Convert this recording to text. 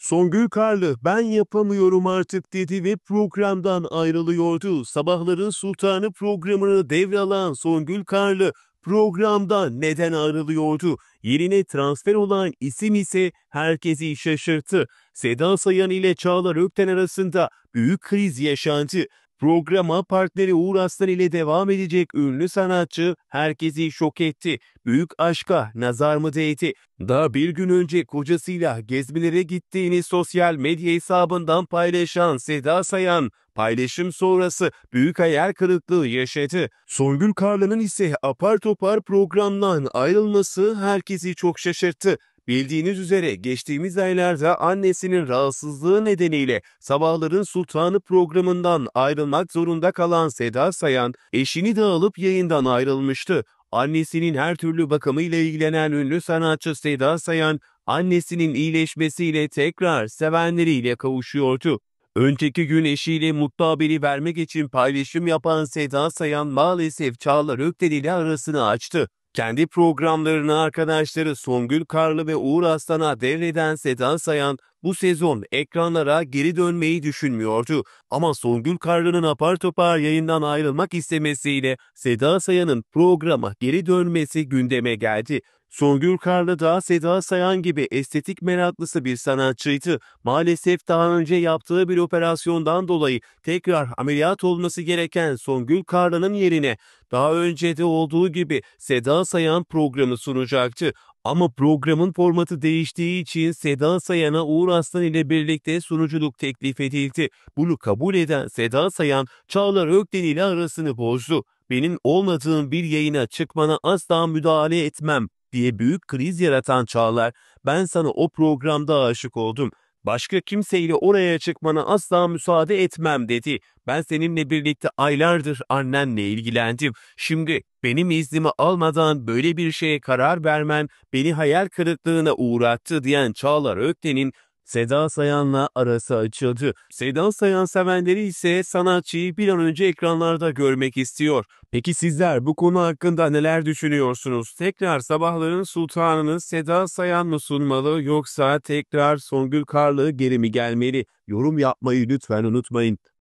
Songül Karlı ben yapamıyorum artık dedi ve programdan ayrılıyordu. Sabahların Sultanı programını devralan Songül Karlı programdan neden ayrılıyordu? Yerine transfer olan isim ise herkesi şaşırttı. Seda Sayan ile Çağlar Ökten arasında büyük kriz yaşandı. Programa partneri Uğur Aslan ile devam edecek ünlü sanatçı herkesi şok etti. Büyük aşka nazar mı değdi? Daha bir gün önce kocasıyla gezmelere gittiğini sosyal medya hesabından paylaşan Seda Sayan, paylaşım sonrası büyük hayal kırıklığı yaşadı. Songül Karlı'nın ise apar topar programdan ayrılması herkesi çok şaşırttı. Bildiğiniz üzere geçtiğimiz aylarda annesinin rahatsızlığı nedeniyle Sabahların Sultanı programından ayrılmak zorunda kalan Seda Sayan, eşini de alıp yayından ayrılmıştı. Annesinin her türlü bakımıyla ilgilenen ünlü sanatçı Seda Sayan, annesinin iyileşmesiyle tekrar sevenleriyle kavuşuyordu. Önceki gün eşiyle mutlu haberi vermek için paylaşım yapan Seda Sayan maalesef Çağlar Ökdeli ile arasını açtı. Kendi programlarını arkadaşları Songül Karlı ve Uğur Aslan'a devreden Seda Sayan bu sezon ekranlara geri dönmeyi düşünmüyordu. Ama Songül Karlı'nın apar topar yayından ayrılmak istemesiyle Seda Sayan'ın programa geri dönmesi gündeme geldi. Songül Karlı da Seda Sayan gibi estetik meraklısı bir sanatçıydı. Maalesef daha önce yaptığı bir operasyondan dolayı tekrar ameliyat olması gereken Songül Karlı'nın yerine daha önce de olduğu gibi Seda Sayan programı sunacaktı. Ama programın formatı değiştiği için Seda Sayan'a Uğur Aslan ile birlikte sunuculuk teklif edildi. Bunu kabul eden Seda Sayan, Çağlar Ökten ile arasını bozdu. Benim olmadığım bir yayına çıkmana asla müdahale etmem diye büyük kriz yaratan Çağlar, ben sana o programda aşık oldum. Başka kimseyle oraya çıkmana asla müsaade etmem dedi. Ben seninle birlikte aylardır annenle ilgilendim. Şimdi benim iznimi almadan böyle bir şeye karar vermen beni hayal kırıklığına uğrattı diyen Çağlar Ökten'in Seda Sayan'la arası açıldı. Seda Sayan sevenleri ise sanatçıyı bir an önce ekranlarda görmek istiyor. Peki sizler bu konu hakkında neler düşünüyorsunuz? Tekrar sabahların sultanını Seda Sayan mı sunmalı yoksa tekrar Songül Karlı geri mi gelmeli? Yorum yapmayı lütfen unutmayın.